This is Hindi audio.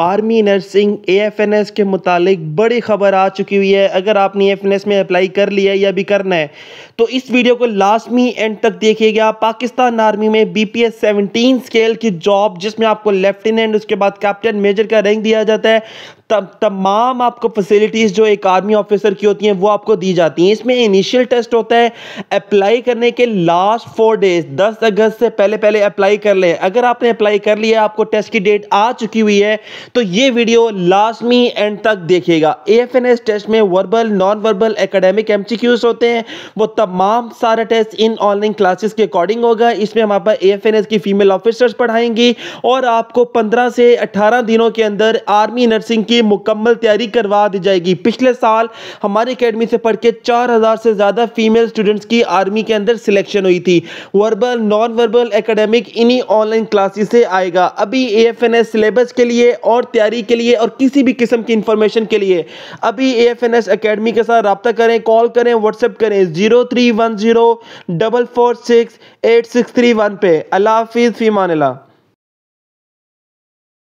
आर्मी नर्सिंग एएफएनएस के मुतालिक बड़ी खबर आ चुकी हुई है अगर आपने एएफएनएस में अप्लाई कर लिया है या भी करना है तो इस वीडियो को में एंड तक देखिएगा पाकिस्तान आर्मी में बीपीएस 17 स्केल की जॉब जिसमें आपको लेफ्टिनेंट उसके बाद कैप्टन मेजर का रैंक दिया जाता है तब तमाम आपको फैसिलिटीज़ जो एक आर्मी ऑफिसर की होती हैं वो आपको दी जाती हैं इसमें इनिशियल टेस्ट होता है अप्लाई करने के लास्ट फोर डेज 10 अगस्त से पहले पहले अप्लाई कर लें अगर आपने अप्लाई कर लिया आपको टेस्ट की डेट आ चुकी हुई है तो ये वीडियो लास्ट लाजमी एंड तक देखिएगा एएफएनएस टेस्ट में verbal non verbal academic MCQs होते हैं वो तमाम सारे टेस्ट इन ऑनलाइन क्लासेस के अकॉर्डिंग होगा इसमें हमारे पास एएफएनएस की फीमेल ऑफिसर्स पढ़ाएंगी और आपको पंद्रह से 18 दिनों के अंदर आर्मी नर्सिंग की मुकम्मल तैयारी करवा दी जाएगी पिछले साल हमारी अकेडमी से पढ़ के 4000 से ज़्यादा फीमेल स्टूडेंट्स की आर्मी के अंदर सिलेक्शन हुई थी वर्बल नॉन वर्बल एकेडमिक इन्हीं ऑनलाइन क्लासेस से आएगा अभी ए सिलेबस के लिए और तैयारी के लिए और किसी भी किस्म की इंफॉर्मेशन के लिए अभी A F N S academy के साथ रबता करें कॉल करें व्हाट्सएप करें zero three one zero double four six eight six three one पे अल्लाह हाफिज़ फ़ीमान